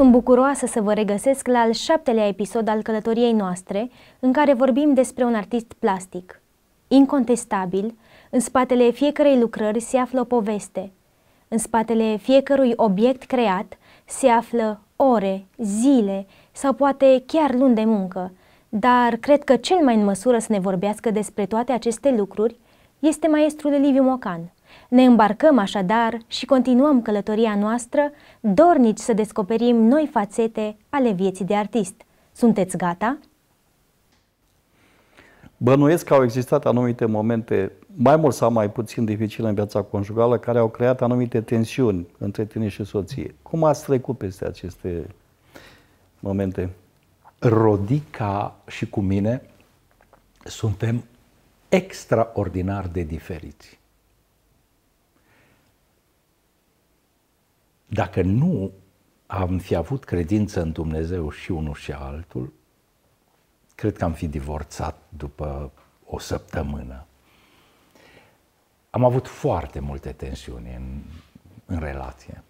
Sunt bucuroasă să vă regăsesc la al șaptelea episod al călătoriei noastre, în care vorbim despre un artist plastic. Incontestabil, în spatele fiecărei lucrări se află o poveste. În spatele fiecărui obiect creat se află ore, zile sau poate chiar luni de muncă, dar cred că cel mai în măsură să ne vorbească despre toate aceste lucruri este maestrul Liviu Mocan. Ne îmbarcăm așadar și continuăm călătoria noastră, dornici să descoperim noi fațete ale vieții de artist. Sunteți gata? Bănuiesc că au existat anumite momente, mai mult sau mai puțin dificile în viața conjugală, care au creat anumite tensiuni între tine și soție. Cum ați trecut peste aceste momente? Rodica și cu mine suntem extraordinar de diferiți. Dacă nu am fi avut credință în Dumnezeu și unul și altul, cred că am fi divorțat după o săptămână. Am avut foarte multe tensiuni în, în relație.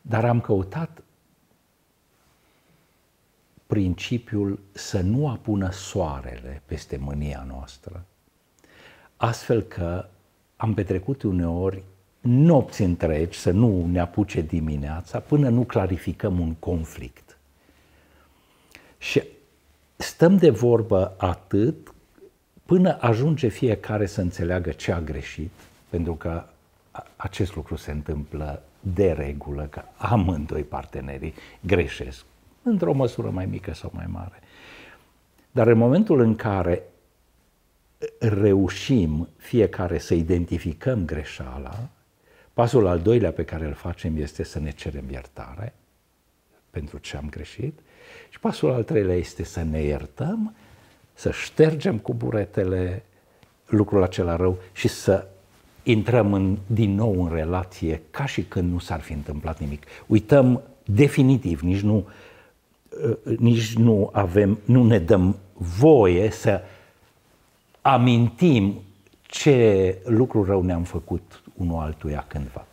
Dar am căutat principiul să nu apună soarele peste mânia noastră, astfel că am petrecut uneori nopți întregi, să nu ne apuce dimineața, până nu clarificăm un conflict. Și stăm de vorbă atât până ajunge fiecare să înțeleagă ce a greșit, pentru că acest lucru se întâmplă de regulă, că amândoi partenerii greșesc, într-o măsură mai mică sau mai mare. Dar în momentul în care reușim fiecare să identificăm greșeala Pasul al doilea pe care îl facem este să ne cerem iertare pentru ce am greșit și pasul al treilea este să ne iertăm, să ștergem cu buretele lucrul acela rău și să intrăm în, din nou în relație ca și când nu s-ar fi întâmplat nimic. Uităm definitiv, nici nu, uh, nici nu avem, nu ne dăm voie să amintim ce lucru rău ne-am făcut unul altuia cândva.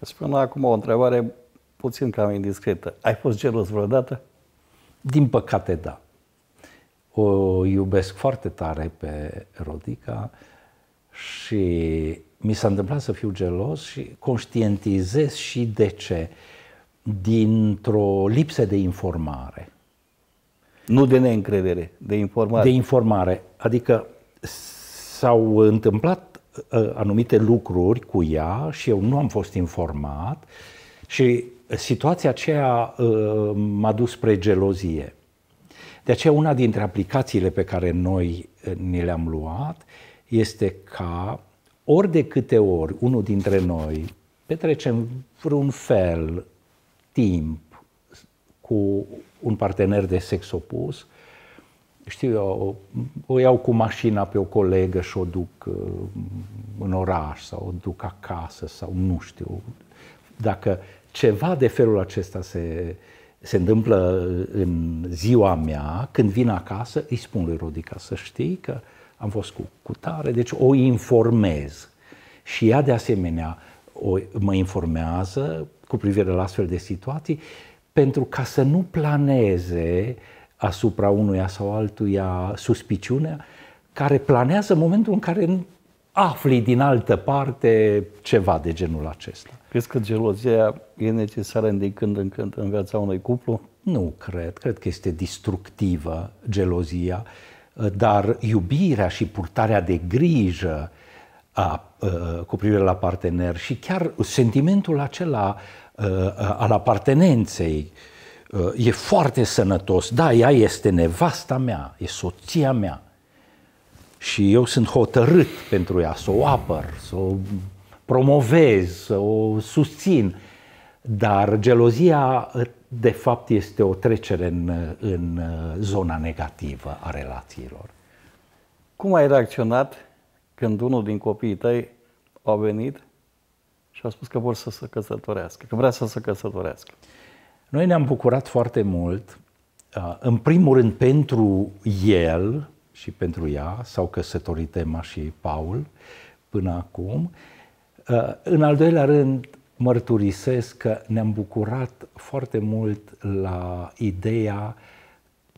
Spune acum o întrebare puțin cam indiscretă. Ai fost gelos vreodată? Din păcate, da. O iubesc foarte tare pe Rodica și mi s-a întâmplat să fiu gelos și conștientizez și de ce. Dintr-o lipsă de informare. Nu de neîncredere, de informare. De informare. Adică s-au întâmplat anumite lucruri cu ea și eu nu am fost informat și situația aceea m-a dus spre gelozie. De aceea una dintre aplicațiile pe care noi ni le-am luat este ca ori de câte ori unul dintre noi petrecem vreun fel timp cu un partener de sex opus, uh, știu eu, o, o iau cu mașina pe o colegă și o duc uh, în oraș sau o duc acasă sau nu știu. Dacă ceva de felul acesta se, se întâmplă în ziua mea, când vin acasă, îi spun lui Rodica să știi că am fost cu, cu tare, deci o informez. Și ea de asemenea o, mă informează cu privire la astfel de situații pentru ca să nu planeze uh, asupra unuia sau altuia suspiciunea, care planează momentul în care afli din altă parte ceva de genul acesta. Crezi că gelozia e necesară din când în când în viața unui cuplu? Nu cred, cred că este destructivă gelozia, dar iubirea și purtarea de grijă a, a, cu privire la partener și chiar sentimentul acela a, a, al apartenenței e foarte sănătos. Da, ea este nevasta mea, e soția mea. Și eu sunt hotărât pentru ea, să o apăr, să o promovez, să o susțin. Dar gelozia, de fapt, este o trecere în, în zona negativă a relațiilor. Cum ai reacționat când unul din copiii tăi a venit și a spus că vor să se căsătorească, că vrea să se căsătorească? Noi ne-am bucurat foarte mult, uh, în primul rând pentru el și pentru ea, sau au căsătorit Emma și Paul până acum. Uh, în al doilea rând, mărturisesc că ne-am bucurat foarte mult la ideea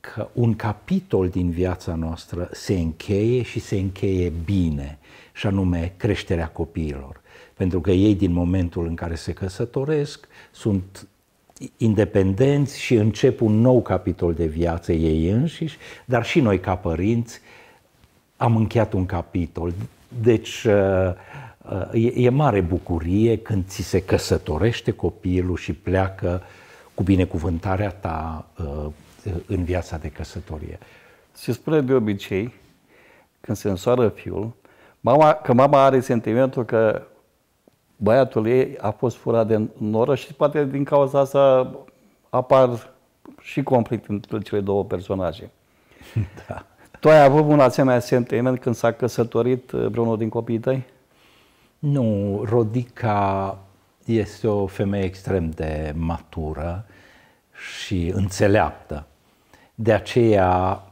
că un capitol din viața noastră se încheie și se încheie bine, și anume creșterea copiilor. Pentru că ei, din momentul în care se căsătoresc, sunt independenți și încep un nou capitol de viață ei înșiși, dar și noi ca părinți am încheiat un capitol. Deci uh, uh, e mare bucurie când ți se căsătorește copilul și pleacă cu binecuvântarea ta uh, în viața de căsătorie. Se spune de obicei, când se însoară fiul, mama, că mama are sentimentul că băiatul ei a fost furat de noră și poate din cauza asta apar și conflict între cele două personaje. Da. Tu ai avut un asemenea sentiment când s-a căsătorit uh, vreunul din copiii tăi? Nu, Rodica este o femeie extrem de matură și înțeleaptă. De aceea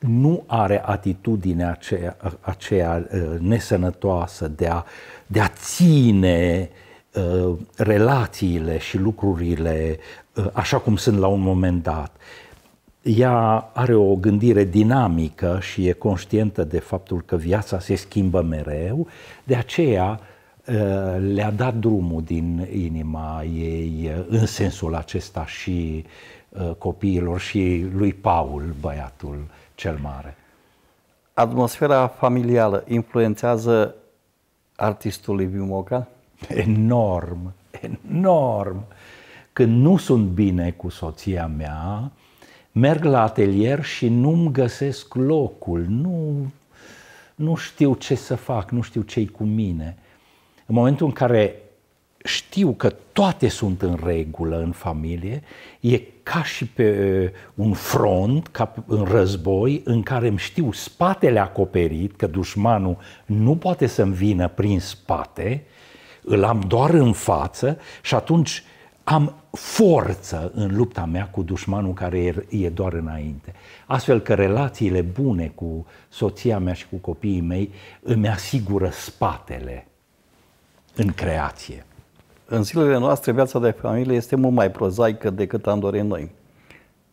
nu are atitudinea aceea, aceea uh, nesănătoasă de a, de a ține uh, relațiile și lucrurile uh, așa cum sunt la un moment dat. Ea are o gândire dinamică și e conștientă de faptul că viața se schimbă mereu, de aceea le-a dat drumul din inima ei în sensul acesta și copiilor și lui Paul, băiatul cel mare? Atmosfera familială influențează artistul Liviu Moca? Enorm, enorm. Când nu sunt bine cu soția mea, merg la atelier și nu-mi găsesc locul, nu, nu știu ce să fac, nu știu ce-i cu mine. În momentul în care știu că toate sunt în regulă în familie, e ca și pe uh, un front, ca în război, în care îmi știu spatele acoperit, că dușmanul nu poate să-mi vină prin spate, îl am doar în față și atunci am forță în lupta mea cu dușmanul care e doar înainte. Astfel că relațiile bune cu soția mea și cu copiii mei îmi asigură spatele în creație. În zilele noastre, viața de familie este mult mai prozaică decât am dorit noi.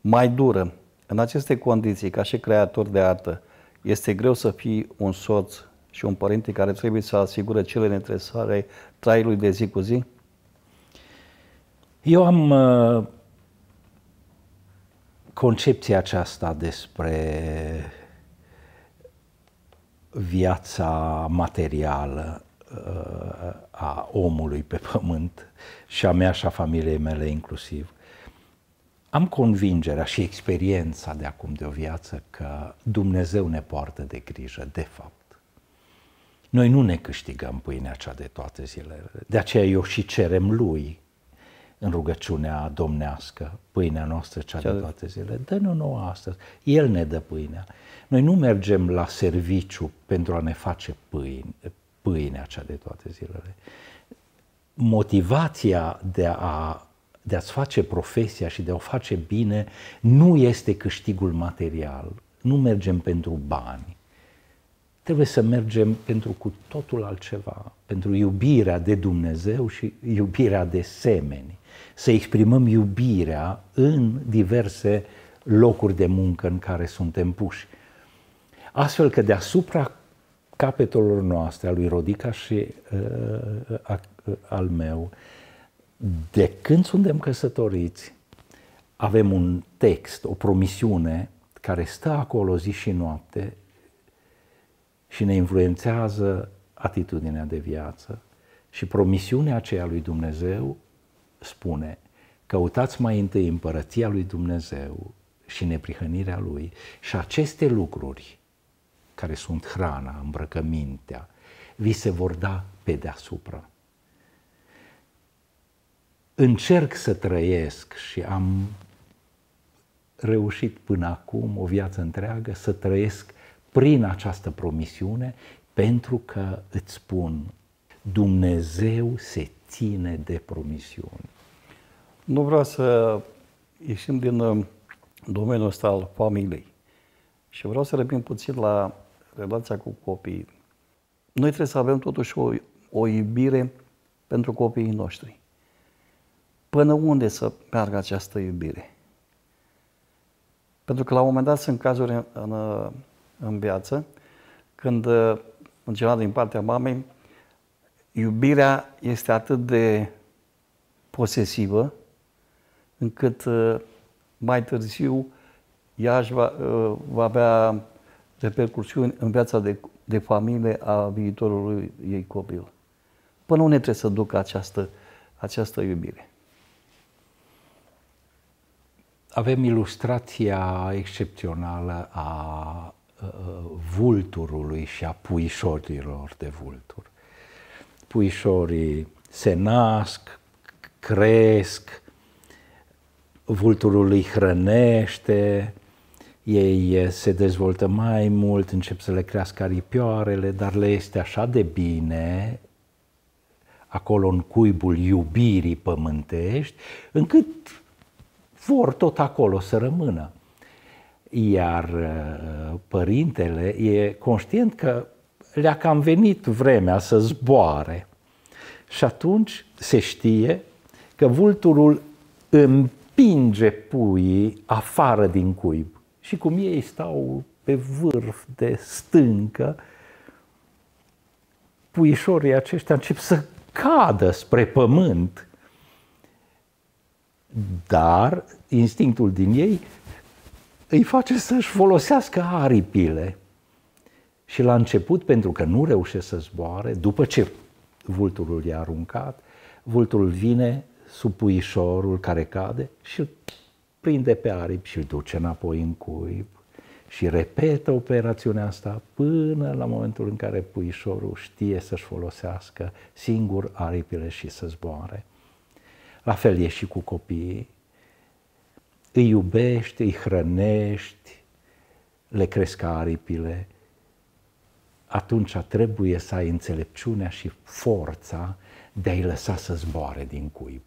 Mai dură. În aceste condiții, ca și creator de artă, este greu să fii un soț și un părinte care trebuie să asigure cele necesare traiului de zi cu zi? Eu am uh, concepția aceasta despre viața materială Uh, a omului pe pământ și a mea și a familiei mele inclusiv, am convingerea și experiența de acum de o viață că Dumnezeu ne poartă de grijă, de fapt. Noi nu ne câștigăm pâinea cea de toate zilele, de aceea eu și cerem Lui în rugăciunea domnească, pâinea noastră cea, cea de toate zilele, dă-ne nouă astăzi, El ne dă pâinea. Noi nu mergem la serviciu pentru a ne face pâine, pâinea cea de toate zilele. Motivația de a de a-ți face profesia și de a o face bine nu este câștigul material. Nu mergem pentru bani. Trebuie să mergem pentru cu totul altceva, pentru iubirea de Dumnezeu și iubirea de semeni. Să exprimăm iubirea în diverse locuri de muncă în care suntem puși. Astfel că deasupra capetelor noastre, al lui Rodica și uh, uh a, uh, al meu, de când suntem căsătoriți, avem un text, o promisiune care stă acolo zi și noapte și ne influențează atitudinea de viață. Și promisiunea aceea lui Dumnezeu spune, căutați mai întâi împărăția lui Dumnezeu și neprihănirea lui și aceste lucruri care sunt hrana, îmbrăcămintea, vi se vor da pe deasupra. Încerc să trăiesc și am reușit până acum o viață întreagă să trăiesc prin această promisiune pentru că îți spun, Dumnezeu se ține de promisiuni. Nu vreau să ieșim din uh, domeniul ăsta al familiei și vreau să revenim puțin la relația cu copiii. Noi trebuie să avem totuși o, o iubire pentru copiii noștri. Până unde să meargă această iubire? Pentru că la un moment dat sunt cazuri în, în, în viață când, în general din partea mamei, iubirea este atât de posesivă încât mai târziu ea va, va avea repercursiuni în viața de, de familie a viitorului ei copil. Până unde trebuie să ducă această, această iubire? Avem ilustrația excepțională a vulturului și a puișorilor de vultur. Puișorii se nasc, cresc, vulturul îi hrănește, ei eh, se dezvoltă mai mult, încep să le crească aripioarele, dar le este așa de bine acolo în cuibul iubirii pământești, încât vor tot acolo să rămână. Iar eh, părintele e conștient că le-a cam venit vremea să zboare. Și atunci se știe că vulturul împinge puii afară din cuib și cum ei stau pe vârf de stâncă, puișorii aceștia încep să cadă spre pământ. Dar instinctul din ei îi face să-și folosească aripile. Și la început, pentru că nu reușește să zboare, după ce vulturul i-a aruncat, vulturul vine sub puișorul care cade și prinde pe aripi și duce înapoi în cuib și repetă operațiunea asta până la momentul în care puișorul știe să-și folosească singur aripile și să zboare. La fel e și cu copiii. Îi iubești, îi hrănești, le cresc aripile, atunci trebuie să ai înțelepciunea și forța de a-i lăsa să zboare din cuib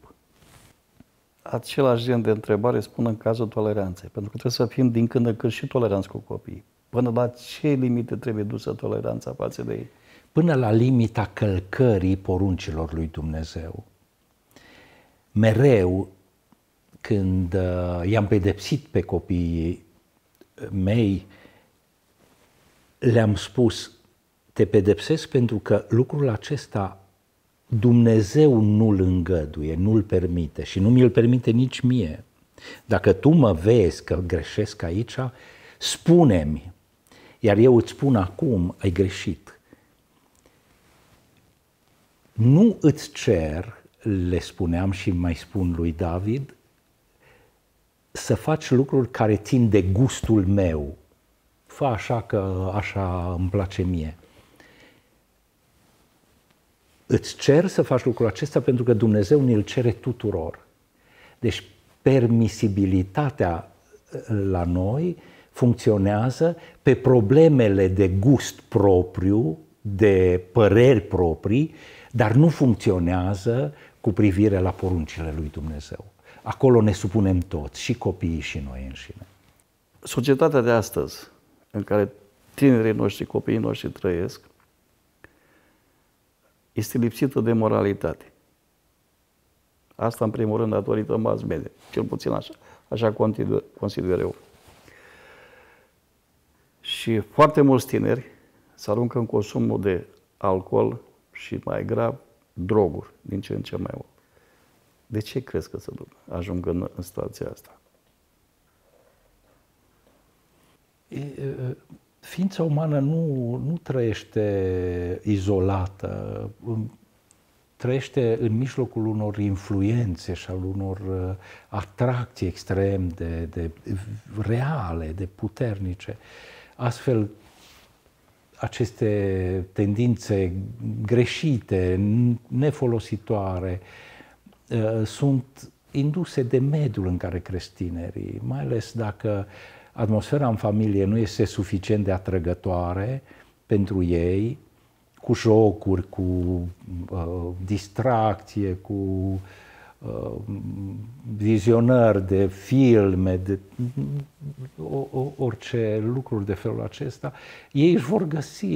același gen de întrebare spun în cazul toleranței, pentru că trebuie să fim din când în când și toleranți cu copiii. Până la ce limite trebuie dusă toleranța față de ei? Până la limita călcării poruncilor lui Dumnezeu. Mereu, când uh, i-am pedepsit pe copiii uh, mei, le-am spus, te pedepsesc pentru că lucrul acesta Dumnezeu nu-l îngăduie, nu-l permite și nu mi-l permite nici mie. Dacă tu mă vezi că greșesc aici, spune-mi, iar eu îți spun acum, ai greșit. Nu îți cer, le spuneam și mai spun lui David, să faci lucruri care țin de gustul meu. Fă așa că așa îmi place mie. Îți cer să faci lucrul acesta pentru că Dumnezeu ne-l cere tuturor. Deci permisibilitatea uh, la noi funcționează pe problemele de gust propriu, de păreri proprii, dar nu funcționează cu privire la poruncile lui Dumnezeu. Acolo ne supunem toți, și copiii și noi înșine. Societatea de astăzi, în care tinerii noștri, copiii noștri trăiesc, este lipsită de moralitate. Asta, în primul rând, datorită mass media. Cel puțin așa, așa consider, consider eu. Și foarte mulți tineri se aruncă în consumul de alcool și mai grav, droguri, din ce în ce mai mult. De ce crezi că să ajung în, în situația asta? ființa umană nu, nu trăiește izolată, trăiește în mijlocul unor influențe și al unor uh, atracții extrem de, de reale, de puternice. Astfel, aceste tendințe greșite, nefolositoare, uh, sunt induse de mediul în care cresc tinerii, mai ales dacă uh, atmosfera în familie nu este suficient de atrăgătoare pentru ei, cu jocuri, cu uh, distracție, cu uh, vizionări de filme, de uh, orice lucruri de felul acesta, ei își vor găsi,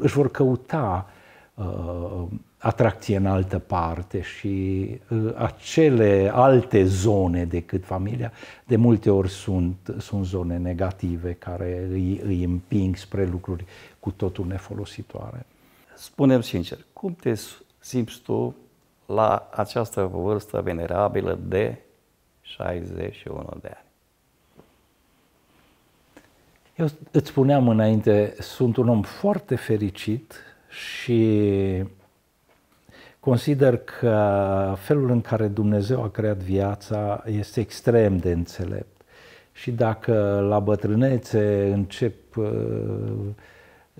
își vor căuta uh, atracție în altă parte și ă, acele alte zone decât familia, de multe ori sunt, sunt zone negative care îi, îi împing spre lucruri cu totul nefolositoare. Spunem sincer, cum te simți tu la această vârstă venerabilă de 61 de ani? Eu îți spuneam înainte, sunt un om foarte fericit și Consider că felul în care Dumnezeu a creat viața este extrem de înțelept. Și dacă la bătrânețe încep uh,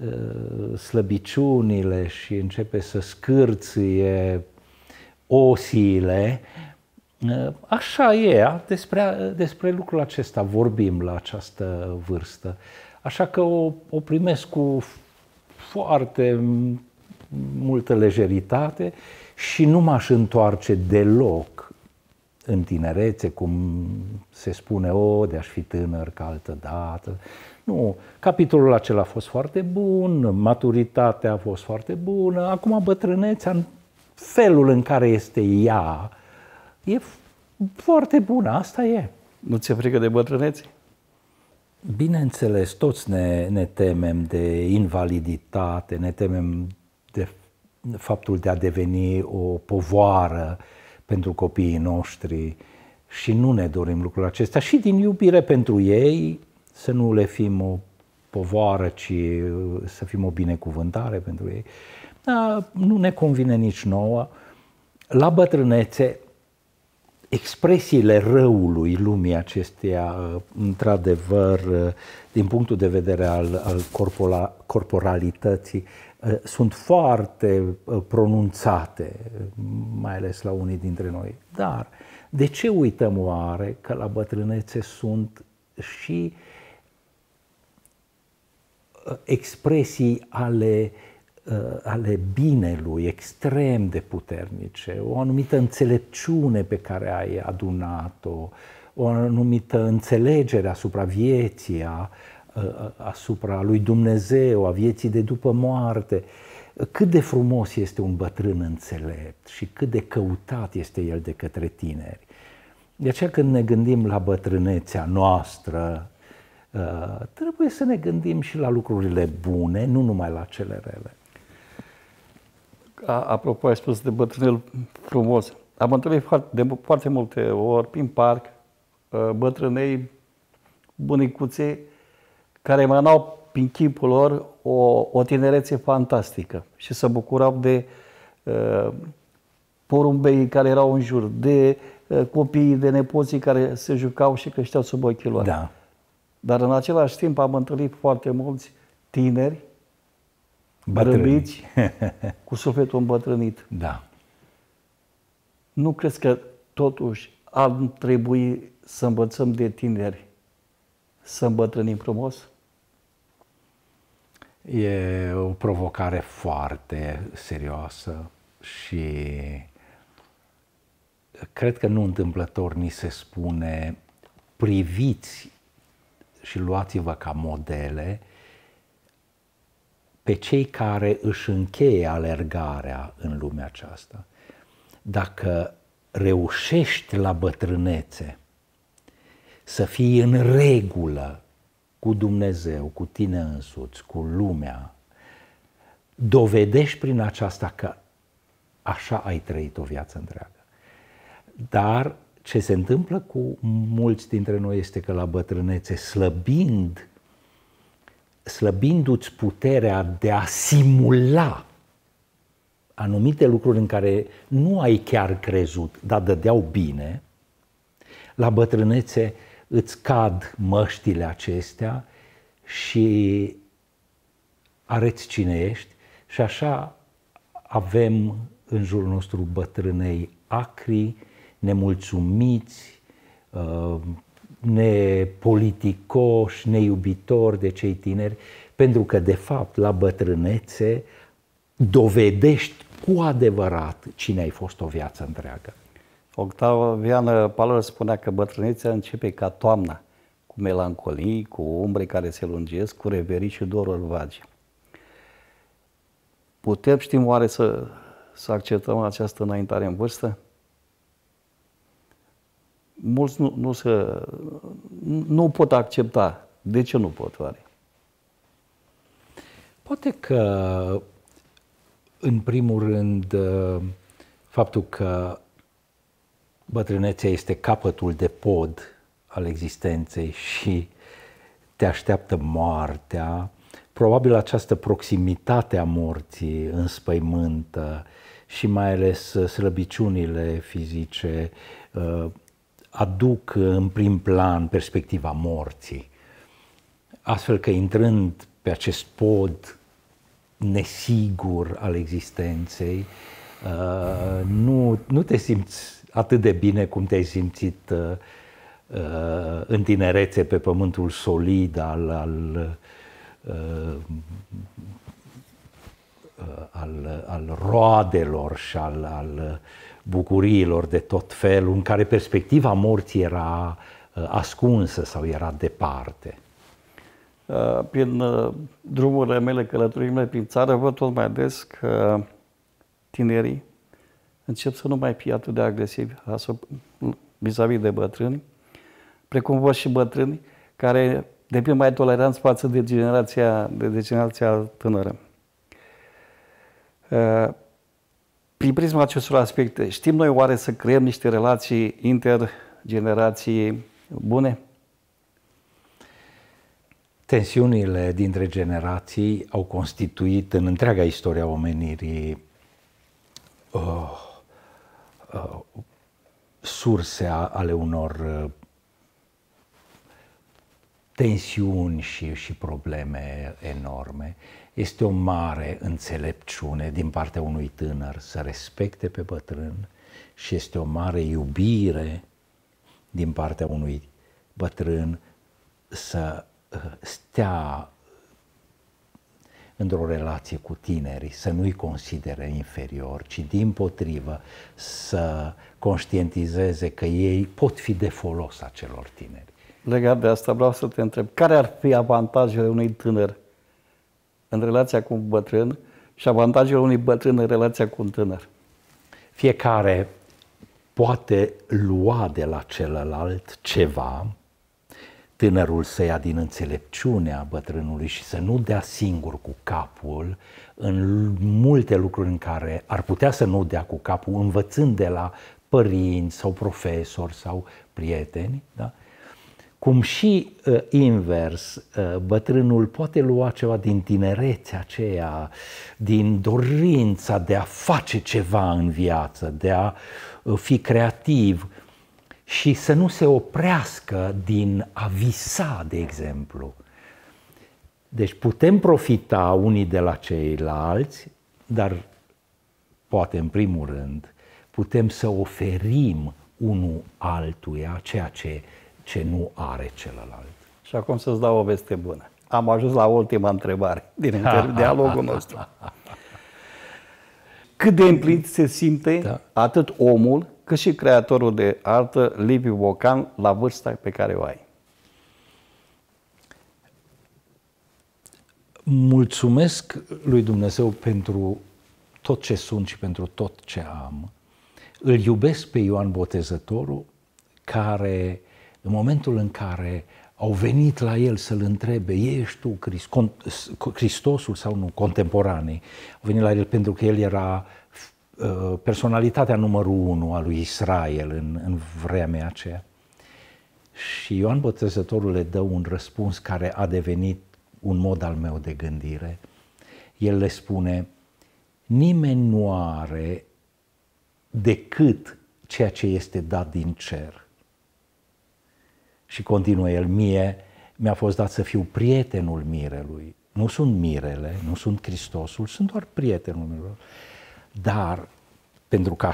uh, slăbiciunile și începe să scârție osiile, uh, Așa e, despre, despre lucrul acesta vorbim la această vârstă. Așa că o, o primesc cu foarte multă lejeritate și nu m-aș întoarce deloc în tinerețe, cum se spune, o, de aș fi tânăr ca altă dată. Nu, capitolul acela a fost foarte bun, maturitatea a fost foarte bună, acum bătrânețea, în felul în care este ea, e foarte bună, asta e. Nu ți-e frică de bătrânețe? Bineînțeles, toți ne, ne temem de invaliditate, ne temem faptul de a deveni o povoară pentru copiii noștri și nu ne dorim lucrul acesta și din iubire pentru ei să nu le fim o povoară, ci uh, să fim o binecuvântare pentru ei. Dar nu ne convine nici nouă. La bătrânețe, expresiile răului lumii acesteia, uh, într-adevăr, uh, din punctul de vedere al, al corpora, corporalității, Eh, sunt foarte eh, pronunțate, mai ales la unii dintre noi. Dar de ce uităm oare că la bătrânețe sunt și eh, expresii ale ale binelui extrem de puternice, o anumită înțelepciune pe care ai adunat-o, o anumită înțelegere asupra vieții, asupra lui Dumnezeu, a vieții de după moarte. Cât de frumos este un bătrân înțelept și cât de căutat este el de către tineri. De aceea când ne gândim la bătrânețea noastră, trebuie să ne gândim și la lucrurile bune, nu numai la cele rele. Apropo, ai spus de bătrânel frumos. Am întâlnit de foarte multe ori prin parc bătrânei, bunicuțe, care emanau prin chipul lor o, o tinerețe fantastică și se bucurau de uh, porumbeii care erau în jur, de uh, copiii, de nepoții care se jucau și creșteau sub ochii lor. Da. Dar în același timp am întâlnit foarte mulți tineri, Bătrâniți, cu sufletul îmbătrânit. Da. Nu crezi că totuși ar trebui să învățăm de tineri să îmbătrânim frumos? E o provocare foarte serioasă și cred că nu întâmplător ni se spune priviți și luați-vă ca modele pe cei care își încheie alergarea în lumea aceasta. Dacă reușești la bătrânețe să fii în regulă cu Dumnezeu, cu tine însuți, cu lumea, dovedești prin aceasta că așa ai trăit o viață întreagă. Dar ce se întâmplă cu mulți dintre noi este că la bătrânețe, slăbind, slăbindu-ți puterea de a simula anumite lucruri în care nu ai chiar crezut, dar dădeau bine, la bătrânețe îți cad măștile acestea și arăți cine ești și așa avem în jurul nostru bătrânei acri, nemulțumiți, uh, nepoliticoși, neiubitori de cei tineri, pentru că, de fapt, la bătrânețe dovedești cu adevărat cine ai fost o viață întreagă. Octavian Palor spunea că bătrânețea începe ca toamna, cu melancolii, cu umbre care se lungesc, cu reverii și doruri vagi. Putem, știm oare, să, să acceptăm această înaintare în vârstă? Mulți nu, nu, se, nu pot accepta. De ce nu pot, oare? Poate că, în primul rând, faptul că bătrânețea este capătul de pod al existenței și te așteaptă moartea, probabil această proximitate a morții înspăimântă și mai ales uh, slăbiciunile fizice uh, aduc în prim plan perspectiva morții. Astfel că intrând pe acest pod nesigur al existenței, uh, nu, nu te simți atât de bine cum te-ai simțit uh, uh, în tinerețe pe pământul solid al, al, uh, uh, al, al roadelor și al, al bucuriilor de tot felul, în care perspectiva morții era uh, ascunsă sau era departe. Prin drumurile mele, mele prin țară, văd tot mai des că tinerii încep să nu mai fie atât de agresiv vis-a-vis de bătrâni, precum voi și bătrâni, care devin mai toleranți față de generația, de, de generația tânără. Uh, prin prisma acestor aspecte, știm noi oare să creăm niște relații intergenerații bune? Tensiunile dintre generații au constituit în întreaga istoria omenirii oh, Uh, surse ale unor uh, tensiuni și, și probleme enorme. Este o mare înțelepciune din partea unui tânăr să respecte pe bătrân și este o mare iubire din partea unui bătrân să uh, stea într-o relație cu tinerii, să nu-i considere inferior, ci din potrivă să conștientizeze că ei pot fi de folos acelor tineri. Legat de asta vreau să te întreb, care ar fi avantajele unui tânăr în relația cu un bătrân și avantajele unui bătrân în relația cu un tânăr? Fiecare poate lua de la celălalt ceva tânărul să ia din înțelepciunea bătrânului și să nu dea singur cu capul în multe lucruri în care ar putea să nu dea cu capul, învățând de la părinți sau profesori sau prieteni, da? cum și uh, invers, uh, bătrânul poate lua ceva din tinerețea aceea, din dorința de a face ceva în viață, de a uh, fi creativ, și să nu se oprească din a visa, de exemplu. Deci putem profita unii de la ceilalți, dar poate în primul rând putem să oferim unul altuia ceea ce, ce nu are celălalt. Și acum să-ți dau o veste bună. Am ajuns la ultima întrebare din dialogul nostru. Cât de împlinit se simte da. atât omul cât și creatorul de artă, Liviu Bocan, la vârsta pe care o ai. Mulțumesc lui Dumnezeu pentru tot ce sunt și pentru tot ce am. Îl iubesc pe Ioan Botezătorul, care, în momentul în care au venit la el să-l întrebe, ești tu Hristosul sau nu, contemporanii, au venit la el pentru că el era Uh, personalitatea numărul unu a lui Israel în, în vremea aceea. Și Ioan Botezătorul le dă un răspuns care a devenit un mod al meu de gândire. El le spune, nimeni nu are decât ceea ce este dat din cer. Și continuă el, mie mi-a fost dat să fiu prietenul mirelui. Nu sunt mirele, nu sunt Hristosul, sunt doar prietenul mirelui. Dar pentru că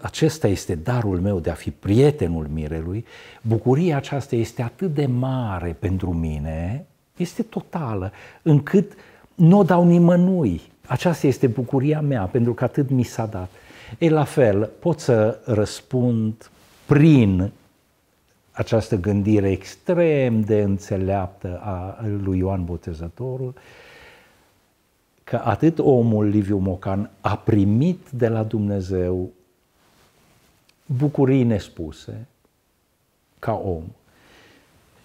acesta este darul meu de a fi prietenul mirelui, bucuria aceasta este atât de mare pentru mine, este totală, încât nu o dau nimănui. Aceasta este bucuria mea, pentru că atât mi s-a dat. E la fel, pot să răspund prin această gândire extrem de înțeleaptă a lui Ioan Botezătorul, uh, că atât omul Liviu Mocan a primit de la Dumnezeu bucurii nespuse ca om.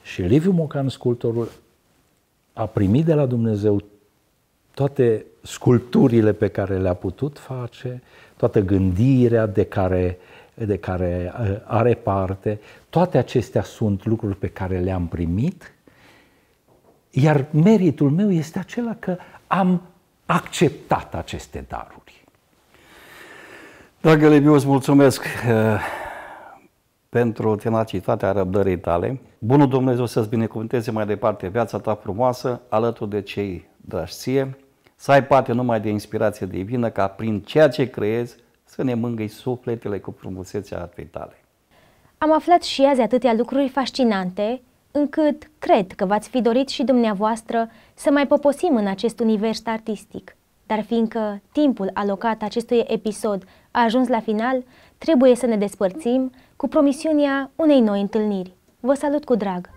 Și Liviu Mocan, sculptorul, a primit de la Dumnezeu toate sculpturile pe care le-a putut face, toată gândirea de care, de care uh, are parte, toate acestea sunt lucruri pe care le-am primit, iar meritul meu este acela că am acceptat aceste daruri. Dragă Liviu, îți mulțumesc eh, pentru tenacitatea răbdării tale. Bunul Dumnezeu să-ți binecuvânteze mai departe viața ta frumoasă alături de cei dragi ție, să ai parte numai de inspirație divină ca prin ceea ce creezi să ne mângâi sufletele cu frumusețea artei tale. Am aflat și azi atâtea lucruri fascinante încât cred că v-ați fi dorit și dumneavoastră să mai poposim în acest univers artistic. Dar fiindcă timpul alocat acestui episod a ajuns la final, trebuie să ne despărțim cu promisiunea unei noi întâlniri. Vă salut cu drag!